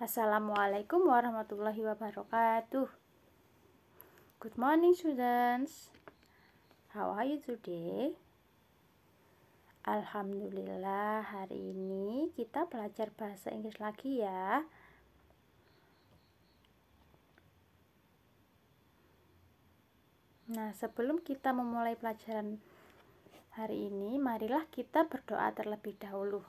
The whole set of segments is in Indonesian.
Assalamualaikum warahmatullahi wabarakatuh. Good morning students. How are you today? Alhamdulillah hari ini kita belajar bahasa Inggris lagi ya. Nah, sebelum kita memulai pelajaran hari ini, marilah kita berdoa terlebih dahulu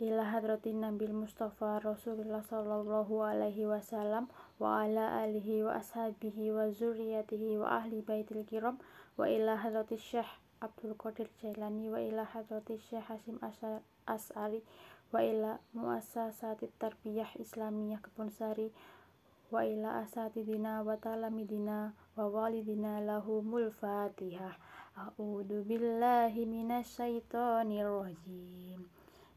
ila hadratin Nabil Mustafa Rasulullah sallallahu alaihi wasallam wa ala alihi wa ashabihi wa zuriyatihi wa ahli baitil kiram wa ila hadratis Syekh Abdul Qadir Jailani wa ila hadratis Syekh Hasim As'ari wa ila muassasatit tarbiyah islamiyah Kebonsari wa ila asatidina wa talamidina wa walidina lahumul fatihah a'udzu billahi minasyaitonir rajim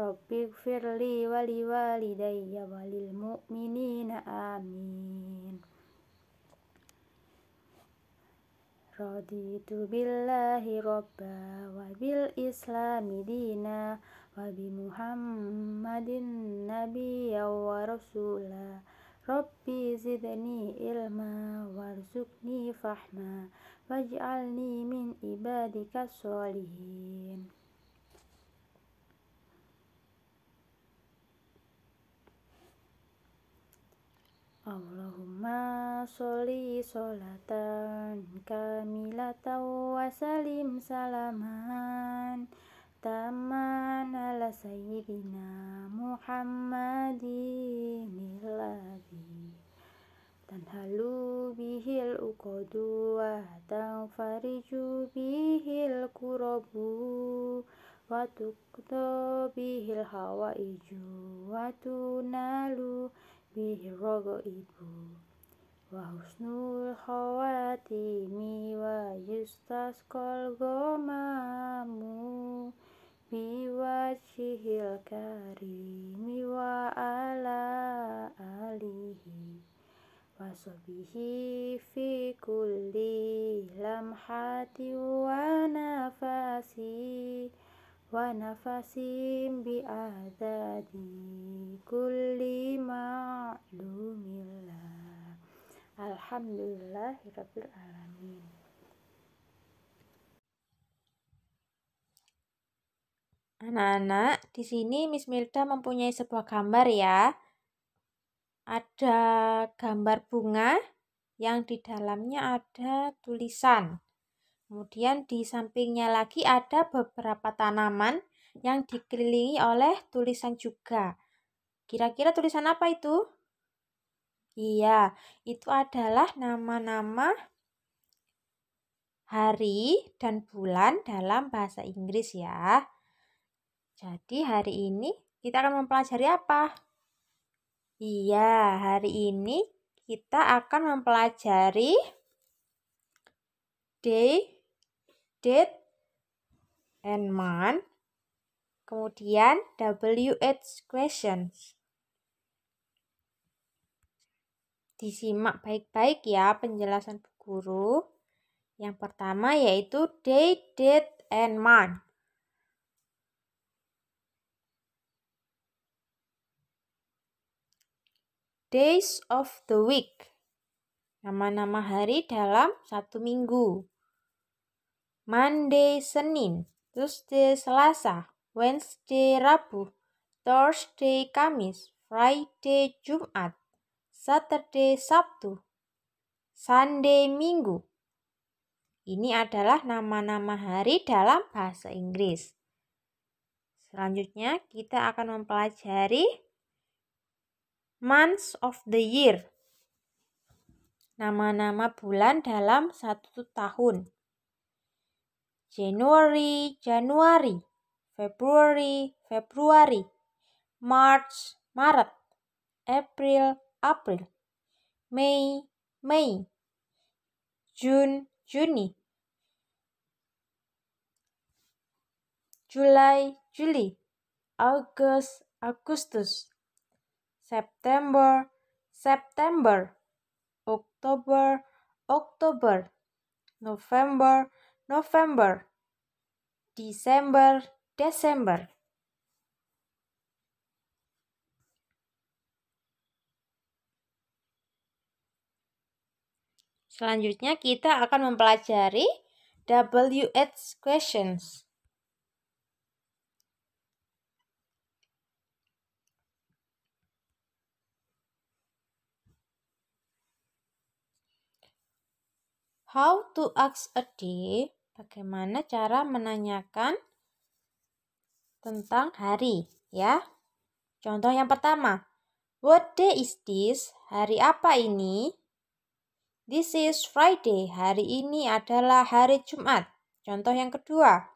Rabbi firli wali walidayya walil mu'minina amin Raditu billahi robba wa bil islami dina wa bi muhammadin nabiyya wa rasula Rabbi zidni ilma warzukni fahma waj'alni min ibadika sholihin Allahumma sholli sholatan kamilatan wa salim salaman taman ala sayyidina Muhammadin alladhi tanhalu bihil uqadu wa tanfariju bihil kurabu wa tukto bihil hawaiju wa tunalu bihi ibu wa husnul khawatimi wa yustas kolgomamu biwajihil karimi wa ala alihi wa sobihi fi kulli lamhati wa nafasih wa nafasim bi adadi kulli ma'lumillah alhamdulillah rabbil alamin Anak-anak, di sini Miss Milda mempunyai sebuah gambar ya. Ada gambar bunga yang di dalamnya ada tulisan. Kemudian di sampingnya lagi ada beberapa tanaman yang dikelilingi oleh tulisan juga. Kira-kira tulisan apa itu? Iya, itu adalah nama-nama hari dan bulan dalam bahasa Inggris ya. Jadi hari ini kita akan mempelajari apa? Iya, hari ini kita akan mempelajari day date and month. Kemudian WH questions. Disimak baik-baik ya penjelasan bu guru. Yang pertama yaitu day, date, and month. Days of the week. Nama-nama hari dalam satu minggu. Monday Senin, Tuesday Selasa, Wednesday Rabu, Thursday Kamis, Friday Jumat, Saturday Sabtu, Sunday Minggu. Ini adalah nama-nama hari dalam bahasa Inggris. Selanjutnya kita akan mempelajari months of the year. Nama-nama bulan dalam satu tahun. January, January. February, February. March, Maret, April, April, May, May. June, Juni, July, Juli, August, Agustus, September, September, October, October, November, November, December, Desember. Selanjutnya kita akan mempelajari WH questions. How to ask a day bagaimana cara menanyakan tentang hari ya. Contoh yang pertama, what day is this? Hari apa ini? This is Friday. Hari ini adalah hari Jumat. Contoh yang kedua,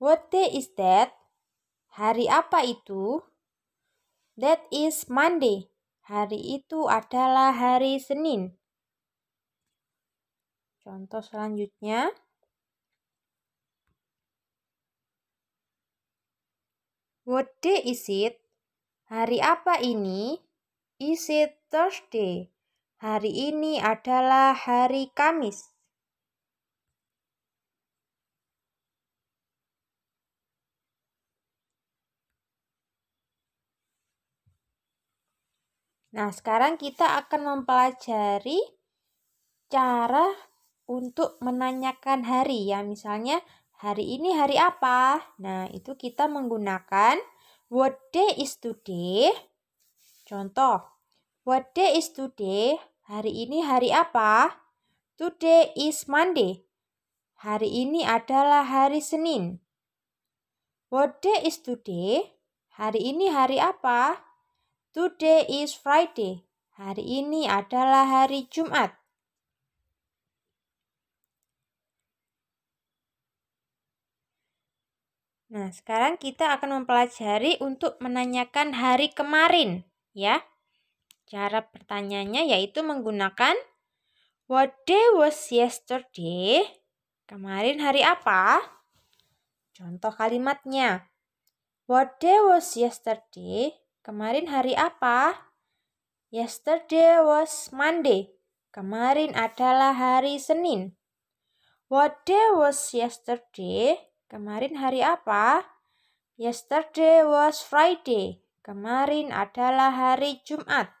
what day is that? Hari apa itu? That is Monday. Hari itu adalah hari Senin. Contoh selanjutnya. What day is it? Hari apa ini? Is it Thursday? Hari ini adalah hari Kamis. Nah, sekarang kita akan mempelajari cara untuk menanyakan hari ya. Misalnya hari ini hari apa? Nah, itu kita menggunakan what day is today. Contoh, what day is today? Hari ini hari apa? Today is Monday. Hari ini adalah hari Senin. What day is today? Hari ini hari apa? Today is Friday. Hari ini adalah hari Jumat. Nah, sekarang kita akan mempelajari untuk menanyakan hari kemarin, ya. Cara pertanyaannya yaitu menggunakan What day was yesterday? Kemarin hari apa? Contoh kalimatnya. What day was yesterday? Kemarin hari apa? Yesterday was Monday. Kemarin adalah hari Senin. What day was yesterday? Kemarin hari apa? Yesterday was Friday. Kemarin adalah hari Jumat.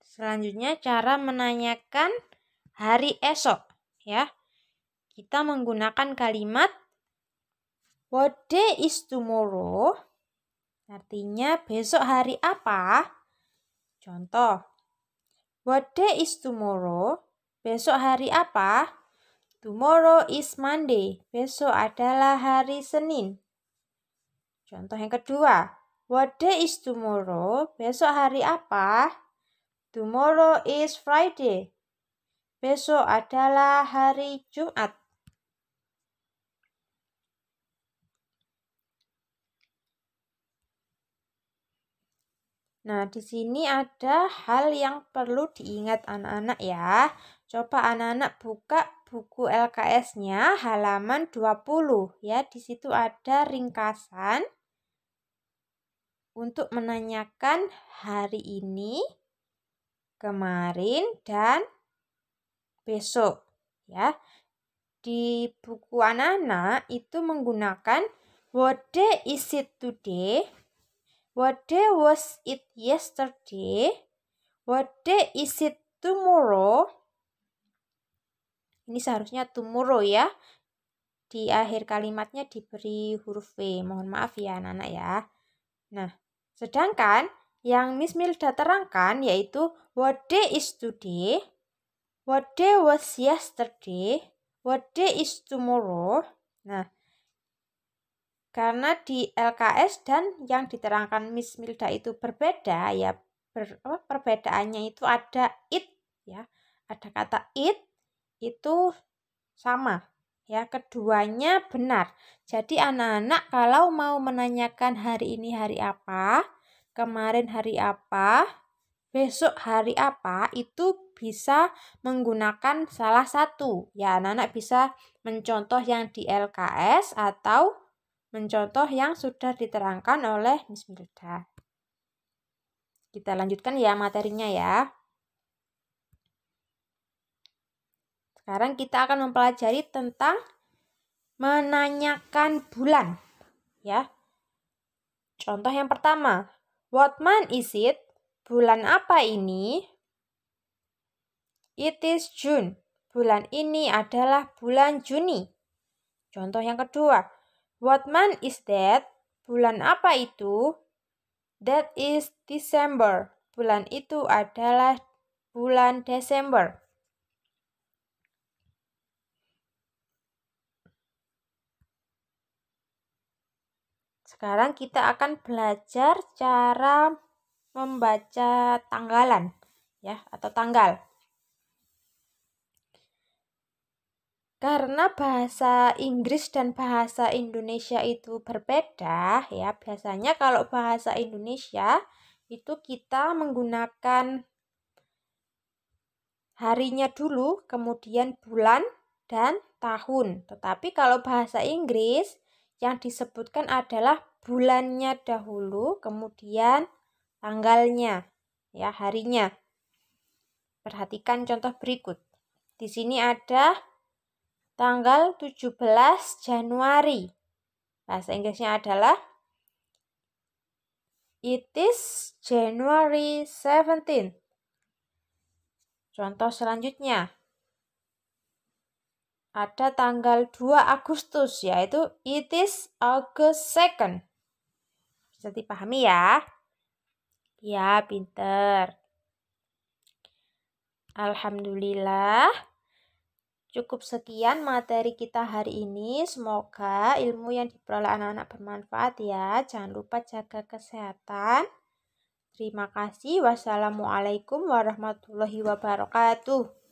Selanjutnya cara menanyakan hari esok ya. Kita menggunakan kalimat What day is tomorrow? Artinya besok hari apa? Contoh, What day is tomorrow? Besok hari apa? Tomorrow is Monday. Besok adalah hari Senin. Contoh yang kedua. What day is tomorrow? Besok hari apa? Tomorrow is Friday. Besok adalah hari Jumat. Nah, di sini ada hal yang perlu diingat anak-anak ya. Coba anak-anak buka buku LKS-nya halaman 20 ya. Di situ ada ringkasan untuk menanyakan hari ini, kemarin dan besok ya. Di buku anak-anak itu menggunakan what day is it today? What day was it yesterday? What day is it tomorrow? Ini seharusnya tomorrow ya. Di akhir kalimatnya diberi huruf V. Mohon maaf ya anak-anak ya. Nah, sedangkan yang Miss Milda terangkan yaitu what day is today, what day was yesterday, what day is tomorrow. Nah, karena di LKS dan yang diterangkan Miss Milda itu berbeda ya ber, apa, perbedaannya itu ada it ya ada kata it itu sama ya keduanya benar jadi anak-anak kalau mau menanyakan hari ini hari apa kemarin hari apa besok hari apa itu bisa menggunakan salah satu ya anak-anak bisa mencontoh yang di LKS atau mencontoh yang sudah diterangkan oleh Miss Milda. Kita lanjutkan ya materinya ya. Sekarang kita akan mempelajari tentang menanyakan bulan. Ya. Contoh yang pertama, what month is it? Bulan apa ini? It is June. Bulan ini adalah bulan Juni. Contoh yang kedua, What month is that? Bulan apa itu? That is December. Bulan itu adalah bulan Desember. Sekarang kita akan belajar cara membaca tanggalan ya atau tanggal. Karena bahasa Inggris dan bahasa Indonesia itu berbeda ya. Biasanya kalau bahasa Indonesia itu kita menggunakan harinya dulu, kemudian bulan dan tahun. Tetapi kalau bahasa Inggris yang disebutkan adalah bulannya dahulu, kemudian tanggalnya ya harinya. Perhatikan contoh berikut. Di sini ada tanggal 17 Januari. Bahasa Inggrisnya adalah It is January 17. Contoh selanjutnya. Ada tanggal 2 Agustus yaitu it is August 2 Bisa dipahami ya? Ya, pinter. Alhamdulillah. Cukup sekian materi kita hari ini. Semoga ilmu yang diperoleh anak-anak bermanfaat ya. Jangan lupa jaga kesehatan. Terima kasih. Wassalamualaikum warahmatullahi wabarakatuh.